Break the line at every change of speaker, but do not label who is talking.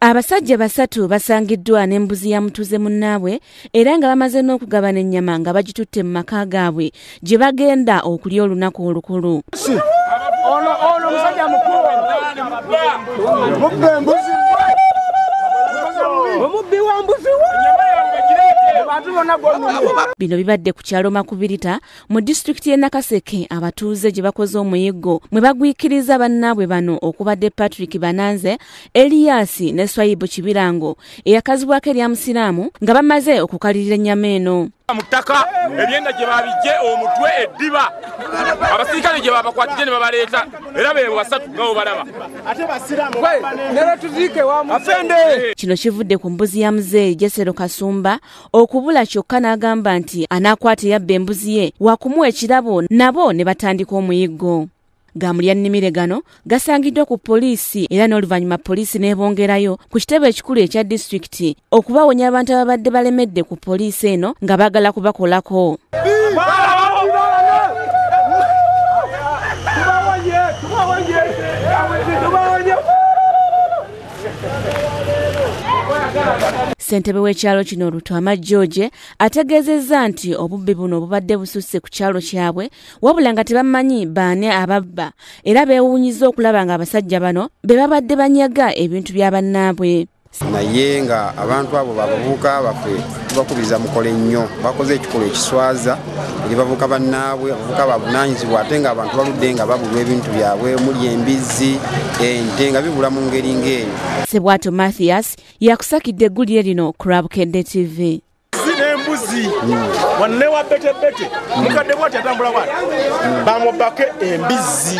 abasajja basatu basangiddwa n'embuzi ya mutuze munnaabwe era nga bamaze n'okugabana ennyama nga bagitutte mu maka gaabwe gye bagenda okulya olunaku olukulu
omubbi wambu
bino bibadde ku kyalo makubirita mu disitulikiti y'e nakaseke abatuuze gye bakoze omuyigo mwe bagwikiriza bannaabwe bano okubadde patrick bananze eriyaasi ne swayibu kibirango eyakazibwako erya musiraamu nga bamaze okukalirira ennyama eno mu ttaka
ebyenda gye babijje omutwe eddiba gye babakwatidde ne babaleeta era bebo basatu nga bo balaba
kino kivudde ku mbuzi ya muzeeyi jesero kasumba okubula kyokka n'agamba nti anaakwata yabba embuzi ye wakumuwa ekirabo nabo ne batandika omuyiggo gamulya nnimire gano gasangiddwa ku poliisi era n'oluvannyuma poliisi n'ebongerayo ku kitebe ekikulu ekya disitulikiti okubawonya abantu ababadde balemedde ku poliisi eno nga baagala kubakolako ssentebe w'ekyalo kino lutwama george ategeezezza nti obubbi buno bubadde bususse ku kyalo kyabwe wabula nga tebamanyi baane ababba era beewuunyiza okulaba nga abasajja bano be babadde banyaga ebintu bya bannaabwe naye
nga abantu abo babavuuka bafe tubakubiriza mukole nnyo bakoze ekikolo ekiswaza eri bavuka bannaabwe abavuka bavunanyizibwa ate ngaabantu baludde nga babulwa ebintu byabwe muli embizzi ente nga bibula mu ngeri ng'eyo
sebwato mathias yakusakidde eggulire lino kurabukende tv
embuzi wanne wabetebete mukadde bwati atambula wati bamubake embizzi